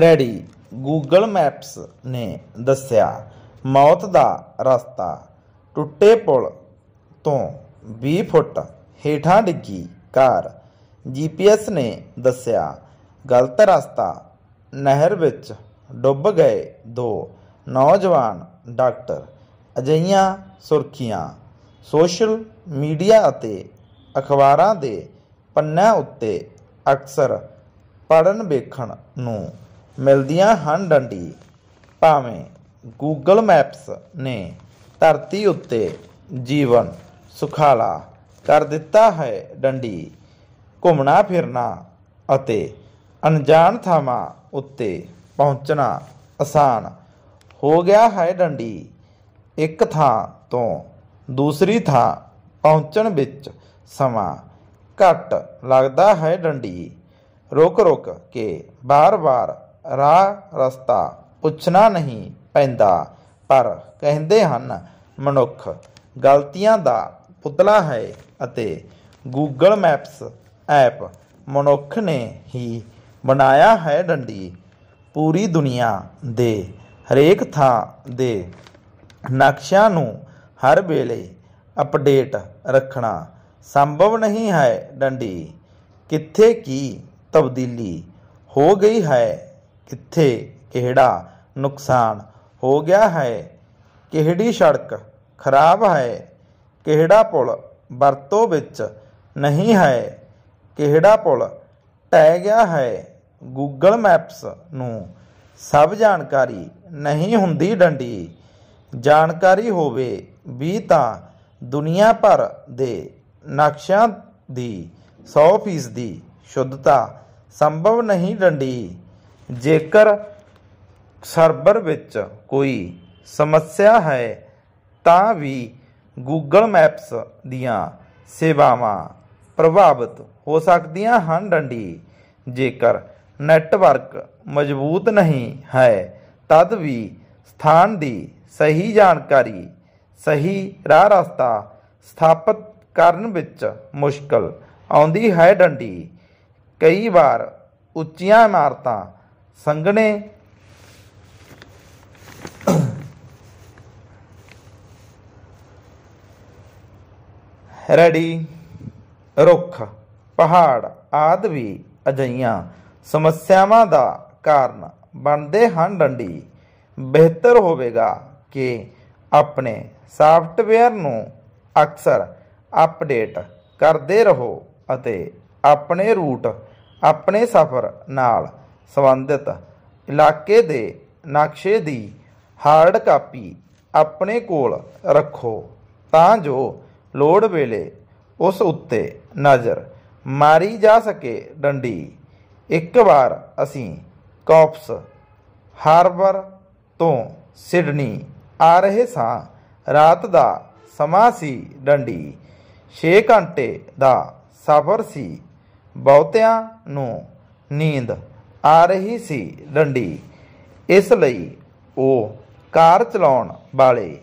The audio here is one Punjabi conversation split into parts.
ਰੈਡੀ ਗੂਗਲ ਮੈਪਸ ਨੇ ਦੱਸਿਆ ਮੌਤ ਦਾ ਰਸਤਾ ਟੁੱਟੇ ਪੁਲ ਤੋਂ 20 ਫੁੱਟ ਹੇਠਾਂ ਡਿੱਗੀ ਕਾਰ ਜੀਪੀਐਸ ਨੇ ਦੱਸਿਆ ਗਲਤ ਰਸਤਾ ਨਹਿਰ ਵਿੱਚ ਡੁੱਬ ਗਏ ਦੋ ਨੌਜਵਾਨ ਡਾਕਟਰ ਅਜਈਆਂ ਸੁਰਖੀਆਂ ਸੋਸ਼ਲ ਮੀਡੀਆ ਅਤੇ ਅਖਬਾਰਾਂ ਦੇ ਪੰਨਿਆਂ ਉੱਤੇ ਅਕਸਰ ਪੜਨ ਵੇਖਣ ਨੂੰ ਮਿਲਦੀਆਂ ਹਨ ਡੰਡੀ ਭਾਵੇਂ ਗੂਗਲ ਮੈਪਸ ਨੇ ਧਰਤੀ ਉੱਤੇ ਜੀਵਨ ਸੁਖਾਲਾ ਕਰ ਦਿੱਤਾ ਹੈ ਡੰਡੀ ਘੁੰਮਣਾ ਫਿਰਨਾ ਅਤੇ ਅਣਜਾਣ ਥਾਵਾਂ ਉੱਤੇ ਪਹੁੰਚਣਾ ਆਸਾਨ ਹੋ ਗਿਆ ਹੈ ਡੰਡੀ ਇੱਕ ਥਾਂ ਤੋਂ ਦੂਸਰੀ ਥਾਂ ਪਹੁੰਚਣ ਵਿੱਚ ਸਮਾਂ ਘੱਟ ਲੱਗਦਾ ਹੈ ਡੰਡੀ ਰੁਕ ਰੁਕ ਕੇ ਬਾਰ-ਬਾਰ ਰਾਹ ਰਸਤਾ ਪੁੱਛਣਾ ਨਹੀਂ ਪੈਂਦਾ ਪਰ ਕਹਿੰਦੇ ਹਨ ਮਨੁੱਖ ਗਲਤੀਆਂ ਦਾ ਪੁਤਲਾ ਹੈ ਅਤੇ ਗੂਗਲ ਮੈਪਸ ਐਪ ਮਨੁੱਖ ਨੇ ਹੀ ਬਣਾਇਆ ਹੈ ਡੰਡੀ ਪੂਰੀ ਦੁਨੀਆ ਦੇ ਹਰੇਕ ਥਾਂ ਦੇ ਨਕਸ਼ਿਆਂ ਨੂੰ ਹਰ ਵੇਲੇ ਅਪਡੇਟ ਰੱਖਣਾ ਸੰਭਵ ਨਹੀਂ ਹੈ ਡੰਡੀ ਕਿੱਥੇ ਕੀ ਤਬਦੀਲੀ ਹੋ ਗਈ ਹੈ ਕਿੱਥੇ ਕਿਹੜਾ ਨੁਕਸਾਨ ਹੋ ਗਿਆ ਹੈ ਕਿਹੜੀ ਸੜਕ ਖਰਾਬ ਹੈ ਕਿਹੜਾ ਪੁਲ ਵਰਤੋਂ ਵਿੱਚ ਨਹੀਂ ਹੈ ਕਿਹੜਾ ਪੁਲ ਟੈ ਗਿਆ ਹੈ ਗੂਗਲ ਮੈਪਸ ਨੂੰ ਸਭ ਜਾਣਕਾਰੀ ਨਹੀਂ ਹੁੰਦੀ ਡੰਡੀ ਜਾਣਕਾਰੀ ਹੋਵੇ ਵੀ ਤਾਂ ਦੁਨੀਆ ਭਰ ਦੇ ਨਕਸ਼ਿਆਂ ਦੀ 100% ਦੀ ਸ਼ੁੱਧਤਾ ਸੰਭਵ ਨਹੀਂ ਡੰਡੀ ਜੇਕਰ ਸਰਵਰ ਵਿੱਚ ਕੋਈ ਸਮੱਸਿਆ ਹੈ ਤਾਂ ਵੀ ਗੂਗਲ ਮੈਪਸ ਦੀਆਂ ਸੇਵਾਵਾਂ ਪ੍ਰਭਾਵਿਤ ਹੋ ਸਕਦੀਆਂ ਹਨ ਡੰਡੀ ਜੇਕਰ ਨੈਟਵਰਕ ਮਜ਼ਬੂਤ ਨਹੀਂ ਹੈ ਤਦ ਵੀ ਸਥਾਨ ਦੀ ਸਹੀ ਜਾਣਕਾਰੀ ਸਹੀ ਰਾਹ ਰਸਤਾ ਸਥਾਪਿਤ ਕਰਨ ਵਿੱਚ ਮੁਸ਼ਕਲ ਆਉਂਦੀ ਹੈ ਡੰਡੀ ਕਈ ਵਾਰ ਉੱਚੀਆਂ ਇਮਾਰਤਾਂ ਸੰਗਣੇ ਰੜੀ ਰੁੱਖ ਪਹਾੜ ਆਦ ਵੀ ਅਜਈਆਂ ਸਮੱਸਿਆਵਾਂ ਦਾ ਕਾਰਨ ਬਣਦੇ ਹਨ ਡੰਡੀ ਬਿਹਤਰ ਹੋਵੇਗਾ ਕਿ ਆਪਣੇ ਸਾਫਟਵੇਅਰ ਨੂੰ ਅਕਸਰ ਅਪਡੇਟ ਕਰਦੇ ਰਹੋ ਅਤੇ ਆਪਣੇ ਰੂਟ ਆਪਣੇ ਸਫ਼ਰ ਨਾਲ ਸੰਬੰਧਿਤ ਇਲਾਕੇ ਦੇ ਨਕਸ਼ੇ ਦੀ ਹਾਰਡ ਕਾਪੀ ਆਪਣੇ ਕੋਲ ਰੱਖੋ ਤਾਂ ਜੋ ਲੋੜ ਵੇਲੇ ਉਸ ਉੱਤੇ ਨਜ਼ਰ ਮਾਰੀ ਜਾ ਸਕੇ ਡੰਡੀ ਇੱਕ ਵਾਰ ਅਸੀਂ ਕਾਪਸ ਹਾਰਬਰ ਤੋਂ ਸਿਡਨੀ ਆ ਰਹੇ ਸਾਂ ਰਾਤ ਦਾ ਸਮਾਂ ਸੀ ਡੰਡੀ 6 ਘੰਟੇ ਦਾ ਸਫ਼ਰ ਸੀ ਬਹੁਤਿਆਂ ਨੂੰ ਨੀਂਦ ਆ ਰਹੀ ਸੀ ਡੰਡੀ ਇਸ ਲਈ ਉਹ ਕਾਰ ਚਲਾਉਣ ਵਾਲੇ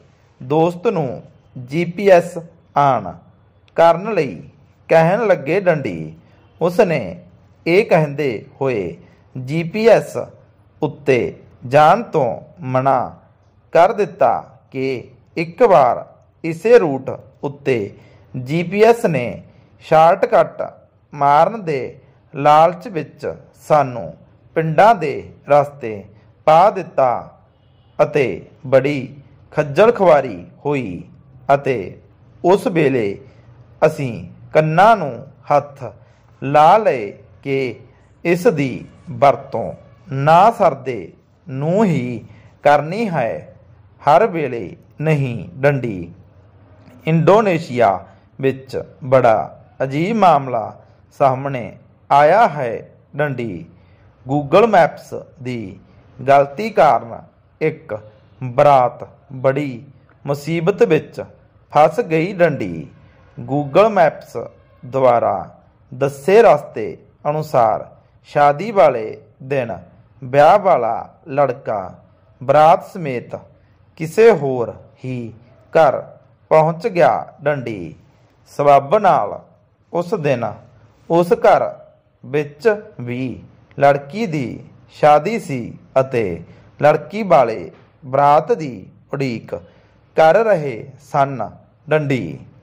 ਦੋਸਤ ਨੂੰ ਜੀਪੀਐਸ ਆਣ ਕਰਨ ਲਈ ਕਹਿਣ ਲੱਗੇ ਡੰਡੀ ਉਸ ਨੇ ਇਹ ਕਹਿੰਦੇ ਹੋਏ ਜੀਪੀਐਸ ਉੱਤੇ ਜਾਣ ਤੋਂ ਮਨਾ ਕਰ ਦਿੱਤਾ ਕਿ ਇੱਕ ਵਾਰ ਇਸੇ ਰੂਟ ਉੱਤੇ ਜੀਪੀਐਸ ਨੇ ਸ਼ਾਰਟਕਟ ਮਾਰਨ ਦੇ ਲਾਲਚ ਵਿੱਚ ਸਾਨੂੰ ਪਿੰਡਾਂ ਦੇ ਰਸਤੇ ਪਾ ਦਿੱਤਾ ਅਤੇ ਬੜੀ ਖੱਜਲ ਖਵਾਰੀ ਹੋਈ ਅਤੇ ਉਸ ਵੇਲੇ ਅਸੀਂ ਕੰਨਾਂ ਨੂੰ ਹੱਥ ਲਾ ਲਏ ਕਿ ਇਸ ਦੀ ਵਰਤੋਂ ਨਾ ਸਰਦੇ ਨੂੰ ਹੀ ਕਰਨੀ ਹੈ ਹਰ ਵੇਲੇ ਨਹੀਂ ਡੰਡੀ ਇੰਡੋਨੇਸ਼ੀਆ ਵਿੱਚ ਬੜਾ ਅਜੀਬ ਮਾਮਲਾ ਸਾਹਮਣੇ ਆਇਆ ਹੈ ਡੰਡੀ ਗੂਗਲ ਮੈਪਸ ਦੀ ਗਲਤੀ ਕਾਰਨ ਇੱਕ ਬਰਾਤ ਬੜੀ ਮੁਸੀਬਤ ਵਿੱਚ ਫਸ ਗਈ ਡੰਡੀ ਗੂਗਲ ਮੈਪਸ ਦੁਆਰਾ ਦੱਸੇ ਰਸਤੇ ਅਨੁਸਾਰ ਸ਼ਾਦੀ ਵਾਲੇ ਦਿਨ ਵਿਆਹ ਵਾਲਾ ਲੜਕਾ ਬਰਾਤ ਸਮੇਤ ਕਿਸੇ ਹੋਰ ਹੀ ਘਰ ਪਹੁੰਚ ਗਿਆ ਡੰਡੀ ਸਵਾਬ ਨਾਲ ਉਸ ਦਿਨ ਉਸ ਘਰ ਵਿੱਚ ਵੀ ਲੜਕੀ ਦੀ ਸ਼ਾਦੀ ਸੀ ਅਤੇ ਲੜਕੀ ਵਾਲੇ ਬਰਾਤ ਦੀ ਉਡੀਕ ਕਰ ਰਹੇ ਸਨ ਡੰਡੀ